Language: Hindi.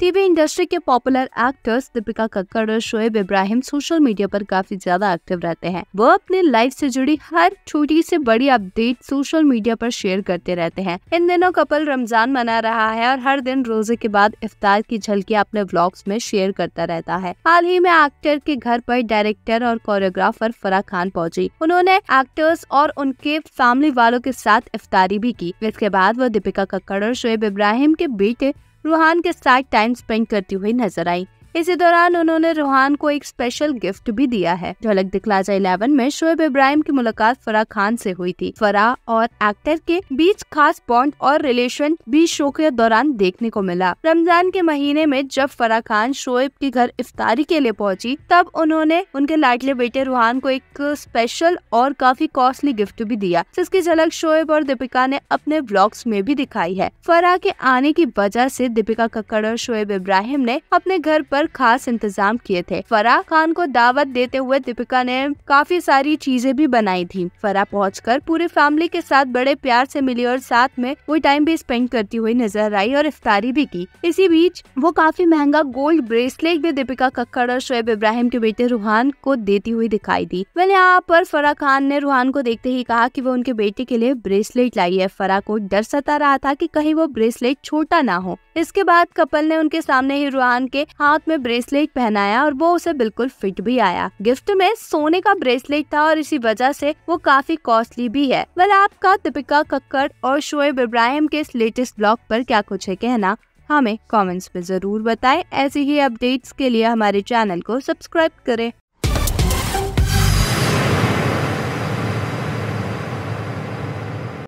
टीवी इंडस्ट्री के पॉपुलर एक्टर्स दीपिका कक्कड़ और शोएब इब्राहिम सोशल मीडिया पर काफी ज्यादा एक्टिव रहते हैं वो अपने लाइफ से जुड़ी हर छोटी से बड़ी अपडेट सोशल मीडिया पर शेयर करते रहते हैं इन दिनों कपल रमजान मना रहा है और हर दिन रोजे के बाद इफ्तार की झलकी अपने ब्लॉग्स में शेयर करता रहता है हाल ही में एक्टर के घर पर डायरेक्टर और कोरियोग्राफर फराह खान पहुंची उन्होंने एक्टर्स और उनके फैमिली वालों के साथ इफ्तारी भी की इसके बाद वो दीपिका कक्कड़ और शोएब इब्राहिम के बेटे रूहान के साथ टाइम स्पेंड करती हुई नजर आई इसी दौरान उन्होंने रूहान को एक स्पेशल गिफ्ट भी दिया है झलक दिखलाजा इलेवन में शोएब इब्राहिम की मुलाकात फराह खान से हुई थी फराह और एक्टर के बीच खास बॉन्ड और रिलेशन भी शो के दौरान देखने को मिला रमजान के महीने में जब फराह खान शोएब के घर इफ्तारी के लिए पहुंची तब उन्होंने उनके लाडले बेटे रूहान को एक स्पेशल और काफी कॉस्टली गिफ्ट भी दिया जिसकी झलक शोएब और दीपिका ने अपने ब्लॉग्स में भी दिखाई है फराह के आने की वजह से दीपिका कक्कड़ और शोएब इब्राहिम ने अपने घर पर पर खास इंतजाम किए थे फराह खान को दावत देते हुए दीपिका ने काफी सारी चीजें भी बनाई थी फराह पहुँच पूरी फैमिली के साथ बड़े प्यार ऐसी मिली और साथ में वो टाइम भी स्पेंड करती हुई नजर आई और इफ्तारी भी की इसी बीच वो काफी महंगा गोल्ड ब्रेसलेट भी दीपिका कक्कड़ और शोएब इब्राहिम के बेटे रूहान को देती हुई दिखाई दी वह यहाँ पर फराह खान ने रूहान को देखते ही कहा कि वो उनके बेटे के लिए ब्रेसलेट लाई है फराह को डर सता रहा था कि कहीं वो ब्रेसलेट छोटा ना हो इसके बाद कपल ने उनके सामने ही रूहान के हाथ में ब्रेसलेट पहनाया और वो उसे बिल्कुल फिट भी आया गिफ्ट में सोने का ब्रेसलेट था और इसी वजह से वो काफी कॉस्टली भी है वह आपका दीपिका कक्कड़ और शोएब इब्राहिम के इस लेटेस्ट ब्लॉग पर क्या कुछ है कहना हमें कमेंट्स में ज़रूर बताएं ऐसी ही अपडेट्स के लिए हमारे चैनल को सब्सक्राइब करें